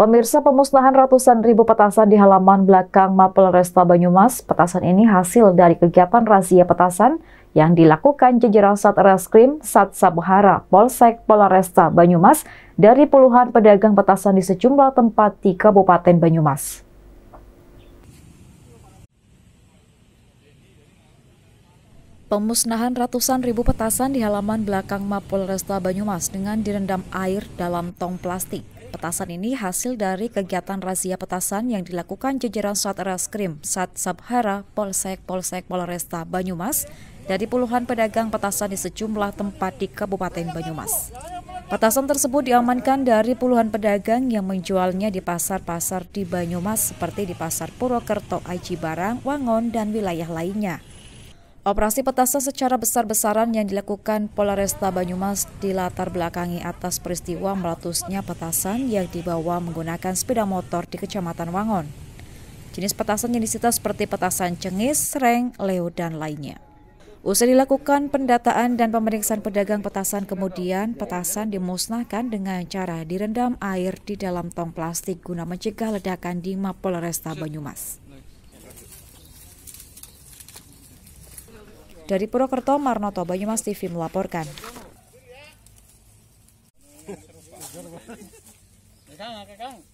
Pemirsa pemusnahan ratusan ribu petasan di halaman belakang Mapel Resta Banyumas, petasan ini hasil dari kegiatan razia petasan yang dilakukan jajaran Reskrim Sat Sabhara Polsek Polresta Banyumas dari puluhan pedagang petasan di sejumlah tempat di Kabupaten Banyumas. Pemusnahan ratusan ribu petasan di halaman belakang Mapol Banyumas dengan direndam air dalam tong plastik Petasan ini hasil dari kegiatan razia petasan yang dilakukan jajaran Satreskrim Sat Sabhara Polsek Polsek Polresta Banyumas dari puluhan pedagang petasan di sejumlah tempat di Kabupaten Banyumas. Petasan tersebut diamankan dari puluhan pedagang yang menjualnya di pasar-pasar di Banyumas seperti di Pasar Purwokerto, Aji Barang, Wangon, dan wilayah lainnya. Operasi petasan secara besar-besaran yang dilakukan Polresta Banyumas dilatar belakangi atas peristiwa meletusnya petasan yang dibawa menggunakan sepeda motor di Kecamatan Wangon. Jenis petasan yang disita seperti petasan cengis, sereng, leo, dan lainnya. Usai dilakukan pendataan dan pemeriksaan pedagang petasan kemudian, petasan dimusnahkan dengan cara direndam air di dalam tong plastik guna mencegah ledakan di Mapolresta Banyumas. Dari Purwokerto, Marnoto Banyumas TV melaporkan. Kekang, kekang.